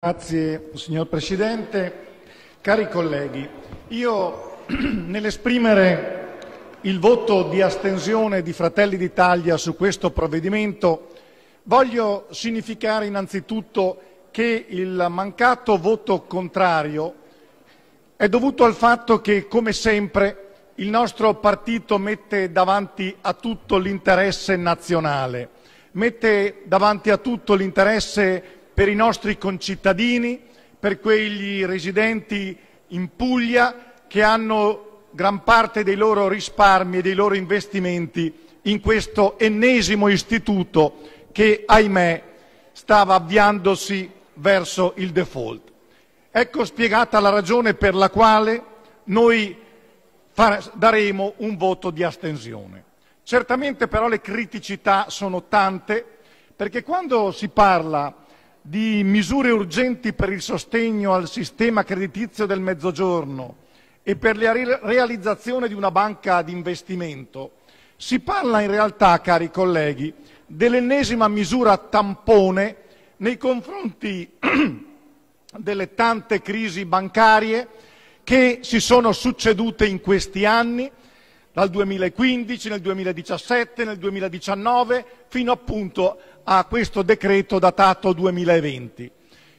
Grazie signor Presidente. Cari colleghi, io nell'esprimere il voto di astensione di Fratelli d'Italia su questo provvedimento voglio significare innanzitutto che il mancato voto contrario è dovuto al fatto che, come sempre, il nostro partito mette davanti a tutto l'interesse nazionale, mette davanti a tutto l'interesse per i nostri concittadini, per quegli residenti in Puglia che hanno gran parte dei loro risparmi e dei loro investimenti in questo ennesimo istituto che, ahimè, stava avviandosi verso il default. Ecco spiegata la ragione per la quale noi daremo un voto di astensione. Certamente però le criticità sono tante, perché quando si parla di misure urgenti per il sostegno al sistema creditizio del Mezzogiorno e per la realizzazione di una banca di investimento, si parla in realtà, cari colleghi, dell'ennesima misura tampone nei confronti delle tante crisi bancarie che si sono succedute in questi anni, dal 2015, nel 2017, nel 2019, fino appunto a questo decreto datato 2020.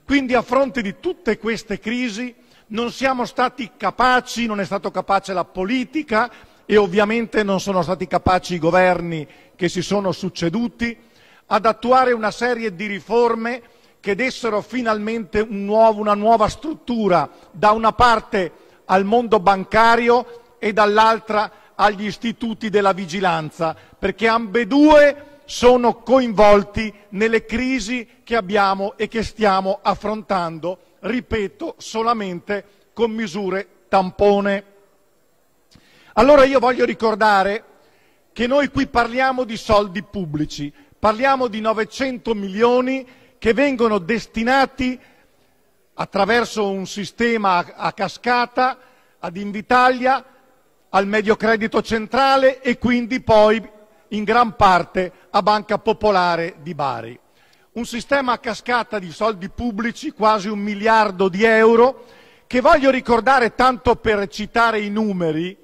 Quindi a fronte di tutte queste crisi non siamo stati capaci, non è stata capace la politica e ovviamente non sono stati capaci i governi che si sono succeduti ad attuare una serie di riforme che dessero finalmente un nuovo, una nuova struttura da una parte al mondo bancario e dall'altra agli istituti della vigilanza, perché ambedue sono coinvolti nelle crisi che abbiamo e che stiamo affrontando, ripeto, solamente con misure tampone. Allora io voglio ricordare che noi qui parliamo di soldi pubblici, parliamo di 900 milioni che vengono destinati attraverso un sistema a cascata ad Invitalia, al medio credito centrale e quindi poi in gran parte a Banca Popolare di Bari. Un sistema a cascata di soldi pubblici, quasi un miliardo di euro, che voglio ricordare tanto per citare i numeri,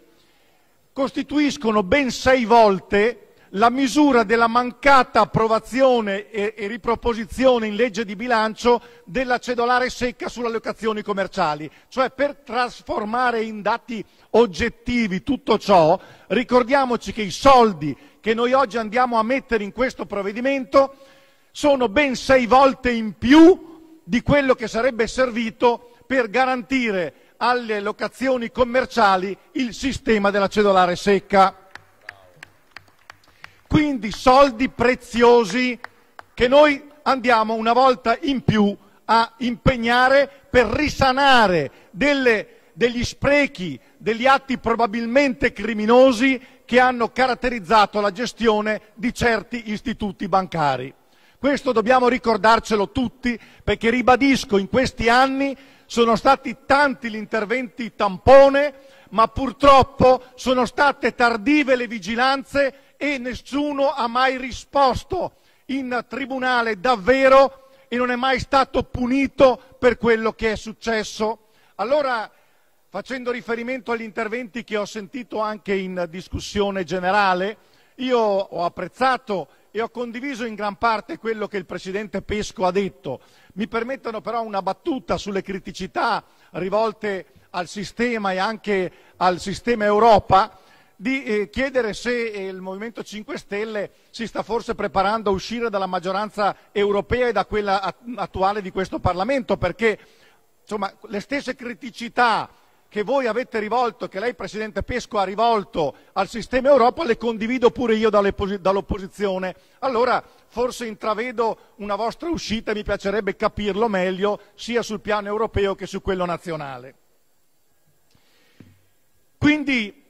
costituiscono ben sei volte la misura della mancata approvazione e, e riproposizione in legge di bilancio della cedolare secca sulle allocazioni commerciali. Cioè per trasformare in dati oggettivi tutto ciò, ricordiamoci che i soldi che noi oggi andiamo a mettere in questo provvedimento sono ben sei volte in più di quello che sarebbe servito per garantire alle locazioni commerciali il sistema della cedolare secca. Quindi soldi preziosi che noi andiamo una volta in più a impegnare per risanare degli sprechi, degli atti probabilmente criminosi che hanno caratterizzato la gestione di certi istituti bancari. Questo dobbiamo ricordarcelo tutti perché ribadisco in questi anni sono stati tanti gli interventi tampone ma purtroppo sono state tardive le vigilanze e nessuno ha mai risposto in tribunale davvero e non è mai stato punito per quello che è successo. Allora, facendo riferimento agli interventi che ho sentito anche in discussione generale, io ho apprezzato e ho condiviso in gran parte quello che il Presidente Pesco ha detto. Mi permettono però una battuta sulle criticità rivolte al sistema e anche al sistema Europa di eh, chiedere se eh, il Movimento 5 Stelle si sta forse preparando a uscire dalla maggioranza europea e da quella attuale di questo Parlamento, perché insomma, le stesse criticità che voi avete rivolto, che lei Presidente Pesco ha rivolto al sistema Europa, le condivido pure io dall'opposizione. Allora forse intravedo una vostra uscita e mi piacerebbe capirlo meglio sia sul piano europeo che su quello nazionale. Quindi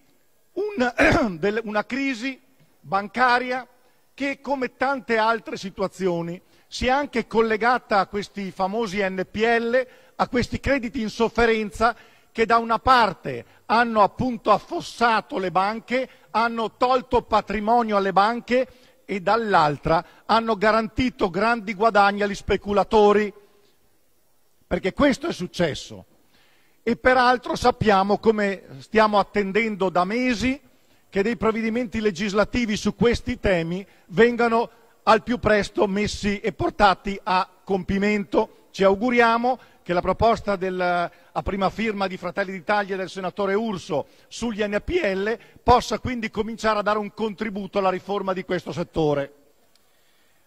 una, una crisi bancaria che come tante altre situazioni si è anche collegata a questi famosi NPL, a questi crediti in sofferenza che da una parte hanno appunto affossato le banche, hanno tolto patrimonio alle banche e dall'altra hanno garantito grandi guadagni agli speculatori. Perché questo è successo e peraltro sappiamo, come stiamo attendendo da mesi, che dei provvedimenti legislativi su questi temi vengano al più presto messi e portati a compimento. Ci auguriamo che la proposta del, a prima firma di Fratelli d'Italia del senatore Urso sugli NPL possa quindi cominciare a dare un contributo alla riforma di questo settore.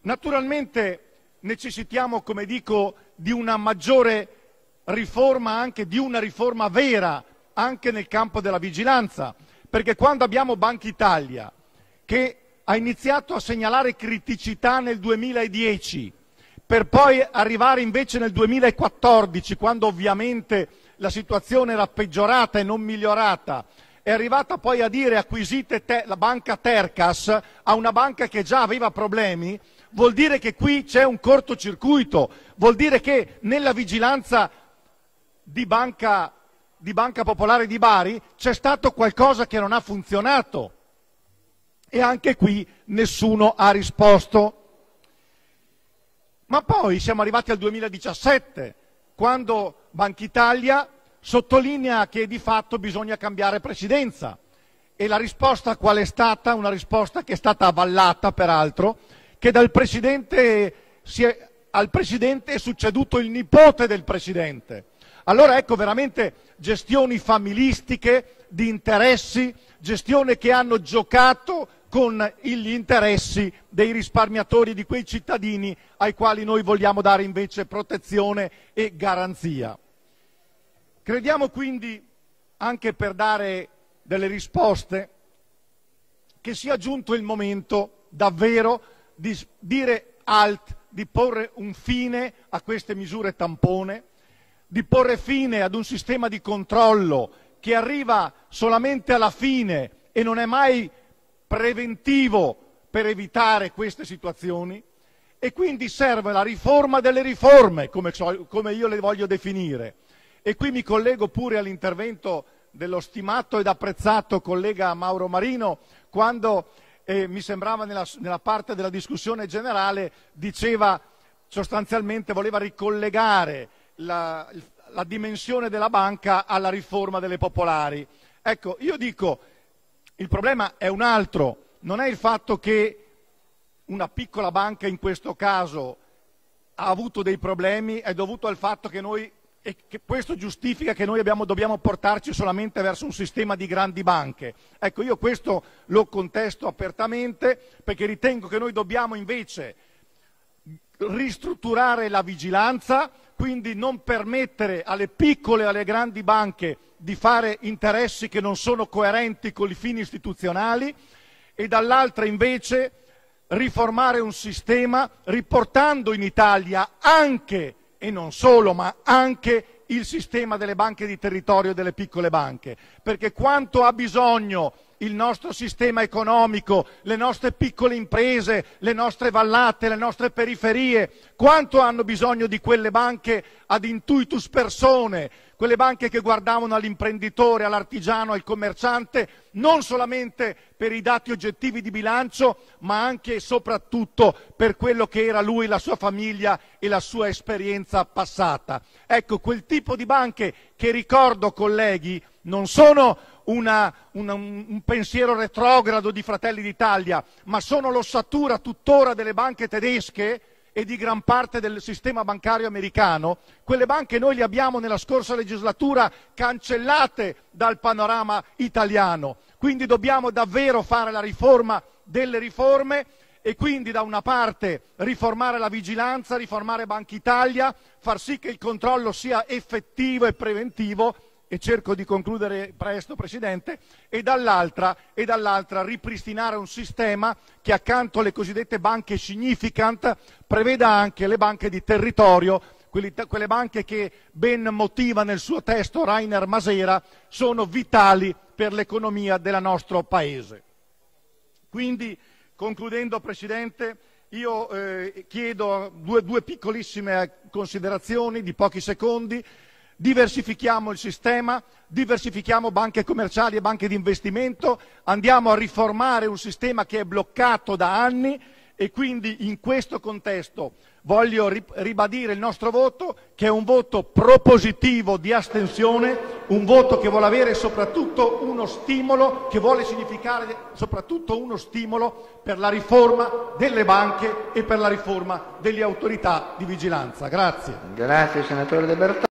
Naturalmente necessitiamo, come dico, di una maggiore riforma anche di una riforma vera anche nel campo della vigilanza, perché quando abbiamo Banca Italia che ha iniziato a segnalare criticità nel 2010 per poi arrivare invece nel 2014, quando ovviamente la situazione era peggiorata e non migliorata, è arrivata poi a dire acquisite te, la banca Tercas a una banca che già aveva problemi, vuol dire che qui c'è un cortocircuito, vuol dire che nella vigilanza di Banca, di Banca Popolare di Bari c'è stato qualcosa che non ha funzionato e anche qui nessuno ha risposto. Ma poi siamo arrivati al 2017, quando Banca Italia sottolinea che di fatto bisogna cambiare presidenza. E la risposta qual è stata? Una risposta che è stata avallata, peraltro, che dal presidente è, al Presidente è succeduto il nipote del Presidente. Allora ecco veramente gestioni familistiche di interessi, gestioni che hanno giocato con gli interessi dei risparmiatori, di quei cittadini ai quali noi vogliamo dare invece protezione e garanzia. Crediamo quindi, anche per dare delle risposte, che sia giunto il momento davvero di dire alt, di porre un fine a queste misure tampone, di porre fine ad un sistema di controllo che arriva solamente alla fine e non è mai preventivo per evitare queste situazioni e quindi serve la riforma delle riforme, come, come io le voglio definire. E qui mi collego pure all'intervento dello stimato ed apprezzato collega Mauro Marino quando eh, mi sembrava nella, nella parte della discussione generale diceva sostanzialmente voleva ricollegare la, la dimensione della banca alla riforma delle popolari. Ecco, io dico, il problema è un altro, non è il fatto che una piccola banca in questo caso ha avuto dei problemi, è dovuto al fatto che noi, e che questo giustifica che noi abbiamo, dobbiamo portarci solamente verso un sistema di grandi banche. Ecco, io questo lo contesto apertamente perché ritengo che noi dobbiamo invece ristrutturare la vigilanza, quindi non permettere alle piccole e alle grandi banche di fare interessi che non sono coerenti con i fini istituzionali e dall'altra invece riformare un sistema riportando in Italia anche e non solo, ma anche il sistema delle banche di territorio e delle piccole banche, perché quanto ha bisogno il nostro sistema economico, le nostre piccole imprese, le nostre vallate, le nostre periferie, quanto hanno bisogno di quelle banche ad intuitus persone, quelle banche che guardavano all'imprenditore, all'artigiano, al commerciante, non solamente per i dati oggettivi di bilancio, ma anche e soprattutto per quello che era lui, la sua famiglia e la sua esperienza passata. Ecco, quel tipo di banche che ricordo, colleghi, non sono una, una, un pensiero retrogrado di Fratelli d'Italia, ma sono l'ossatura tuttora delle banche tedesche e di gran parte del sistema bancario americano, quelle banche noi le abbiamo nella scorsa legislatura cancellate dal panorama italiano. Quindi dobbiamo davvero fare la riforma delle riforme e quindi da una parte riformare la vigilanza, riformare Banca Italia, far sì che il controllo sia effettivo e preventivo e cerco di concludere presto, Presidente, e dall'altra, e ripristinare un sistema che accanto alle cosiddette banche significant preveda anche le banche di territorio, quelle banche che ben motiva nel suo testo Rainer Masera, sono vitali per l'economia del nostro Paese. Quindi, concludendo, Presidente, io eh, chiedo due, due piccolissime considerazioni di pochi secondi diversifichiamo il sistema, diversifichiamo banche commerciali e banche di investimento, andiamo a riformare un sistema che è bloccato da anni e quindi in questo contesto voglio ribadire il nostro voto che è un voto propositivo di astensione, un voto che vuole avere soprattutto uno stimolo, che vuole significare soprattutto uno stimolo per la riforma delle banche e per la riforma delle autorità di vigilanza. Grazie. Grazie